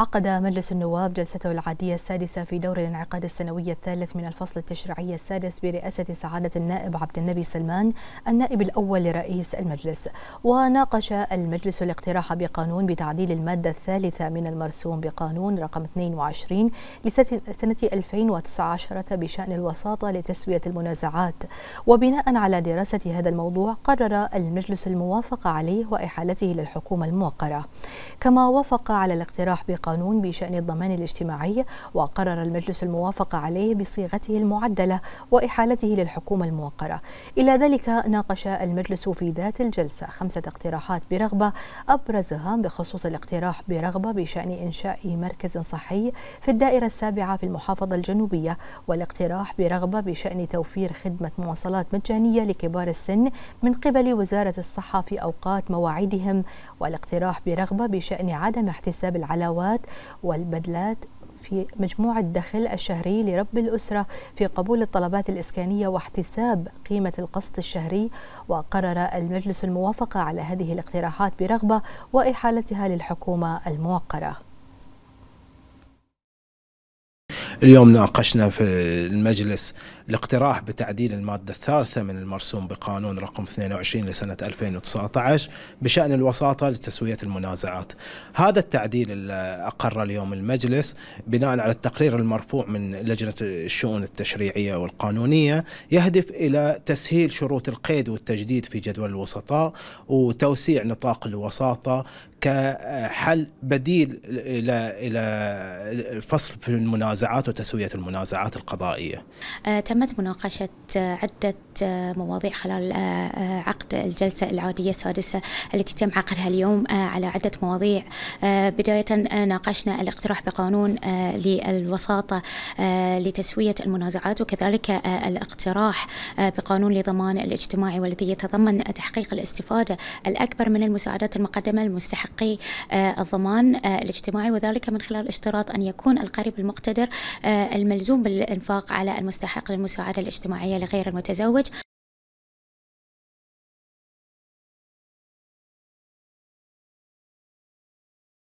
عقد مجلس النواب جلسته العادية السادسة في دور الانعقاد السنوي الثالث من الفصل التشريعي السادس برئاسة سعادة النائب عبد النبي سلمان النائب الأول لرئيس المجلس وناقش المجلس الاقتراح بقانون بتعديل المادة الثالثة من المرسوم بقانون رقم 22 لسنة 2019 بشأن الوساطة لتسوية المنازعات وبناء على دراسة هذا الموضوع قرر المجلس الموافقة عليه وإحالته للحكومة الموقرة كما وافق على الاقتراح بقانون القانون بشأن الضمان الاجتماعي وقرر المجلس الموافقة عليه بصيغته المعدلة وإحالته للحكومة الموقرة إلى ذلك ناقش المجلس في ذات الجلسة خمسة اقتراحات برغبة أبرزها بخصوص الاقتراح برغبة بشأن إنشاء مركز صحي في الدائرة السابعة في المحافظة الجنوبية والاقتراح برغبة بشأن توفير خدمة مواصلات مجانية لكبار السن من قبل وزارة الصحة في أوقات مواعيدهم والاقتراح برغبة بشأن عدم احتساب العلاوات الصدقات والبدلات في مجموع الدخل الشهري لرب الأسرة في قبول الطلبات الإسكانية واحتساب قيمة القسط الشهري وقرر المجلس الموافقة على هذه الاقتراحات برغبة وإحالتها للحكومة الموقرة اليوم ناقشنا في المجلس الاقتراح بتعديل المادة الثالثة من المرسوم بقانون رقم 22 لسنة 2019 بشأن الوساطة لتسوية المنازعات هذا التعديل اللي أقر اليوم المجلس بناء على التقرير المرفوع من لجنة الشؤون التشريعية والقانونية يهدف إلى تسهيل شروط القيد والتجديد في جدول الوسطاء وتوسيع نطاق الوساطة كحل بديل الى الى الفصل في المنازعات وتسويه المنازعات القضائيه. آه، تمت مناقشه عده آه، مواضيع خلال آه، عقد الجلسه العاديه السادسه التي تم عقدها اليوم على عده مواضيع بدايه ناقشنا الاقتراح بقانون للوساطه لتسويه المنازعات وكذلك الاقتراح بقانون لضمان الاجتماعي والذي يتضمن تحقيق الاستفاده الاكبر من المساعدات المقدمه المستحقة تحقيق آه، الضمان آه، الاجتماعي وذلك من خلال اشتراط أن يكون القريب المقتدر آه، الملزوم بالإنفاق على المستحق للمساعدة الاجتماعية لغير المتزوج